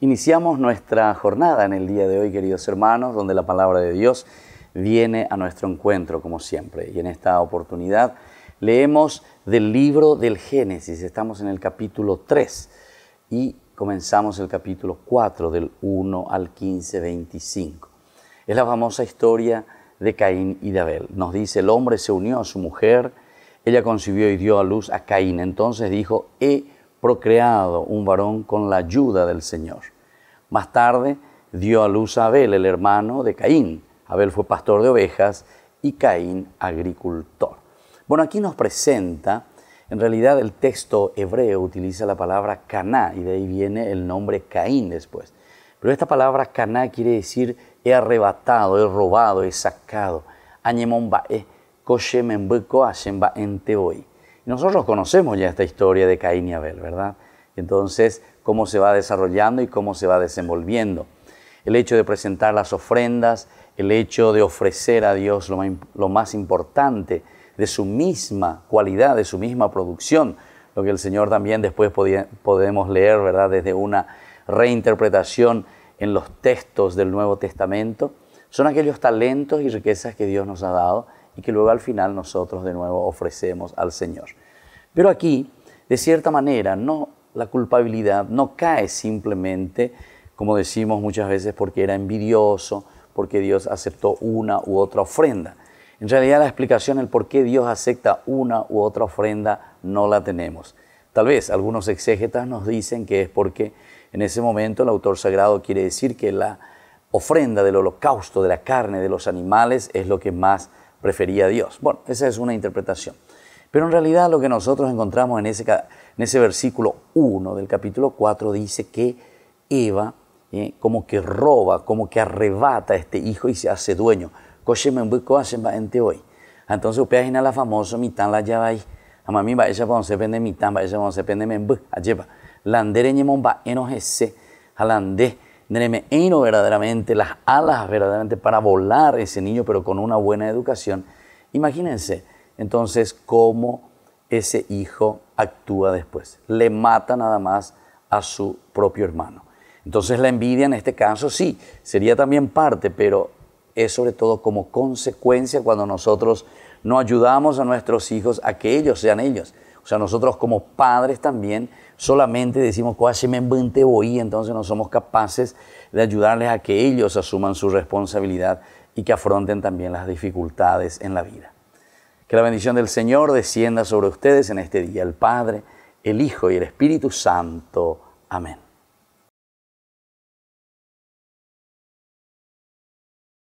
Iniciamos nuestra jornada en el día de hoy, queridos hermanos, donde la palabra de Dios viene a nuestro encuentro, como siempre. Y en esta oportunidad leemos del libro del Génesis, estamos en el capítulo 3 y comenzamos el capítulo 4 del 1 al 15, 25. Es la famosa historia de Caín y de Abel. Nos dice, el hombre se unió a su mujer, ella concibió y dio a luz a Caín. Entonces dijo, he procreado un varón con la ayuda del Señor. Más tarde dio a luz a Abel, el hermano de Caín. Abel fue pastor de ovejas y Caín agricultor. Bueno, aquí nos presenta, en realidad el texto hebreo utiliza la palabra Caná y de ahí viene el nombre Caín después. Pero esta palabra Caná quiere decir he arrebatado, he robado, he sacado. ba'e, nosotros conocemos ya esta historia de Caín y Abel, ¿verdad? Entonces, cómo se va desarrollando y cómo se va desenvolviendo. El hecho de presentar las ofrendas, el hecho de ofrecer a Dios lo más, importante de su misma cualidad, de su misma producción, lo que el Señor también después podemos leer, ¿verdad? Desde una reinterpretación en los textos del Nuevo Testamento, son aquellos talentos y riquezas que Dios nos ha dado y que luego al final nosotros de nuevo ofrecemos al Señor. Pero aquí, de cierta manera, no la culpabilidad no cae simplemente, como decimos muchas veces, porque era envidioso, porque Dios aceptó una u otra ofrenda. En realidad la explicación del por qué Dios acepta una u otra ofrenda no la tenemos. Tal vez algunos exégetas nos dicen que es porque en ese momento el autor sagrado quiere decir que la ofrenda del holocausto, de la carne, de los animales, es lo que más prefería Dios. Bueno, esa es una interpretación. Pero en realidad lo que nosotros encontramos en ese, en ese versículo 1 del capítulo 4 dice que Eva eh, como que roba, como que arrebata a este hijo y se hace dueño. Entonces, ustedes a la famosa mitad la lleva ahí. A mami va ella cuando se pende mitad, va ella cuando se pende membu, a lleva. Landere ñemon va enojese, alandé, eno verdaderamente, las alas verdaderamente para volar ese niño, pero con una buena educación. Imagínense, entonces cómo ese hijo actúa después. Le mata nada más a su propio hermano. Entonces la envidia en este caso sí, sería también parte, pero es sobre todo como consecuencia cuando nosotros no ayudamos a nuestros hijos a que ellos sean ellos. O sea, nosotros como padres también solamente decimos, me voy, entonces no somos capaces de ayudarles a que ellos asuman su responsabilidad y que afronten también las dificultades en la vida. Que la bendición del Señor descienda sobre ustedes en este día, el Padre, el Hijo y el Espíritu Santo. Amén.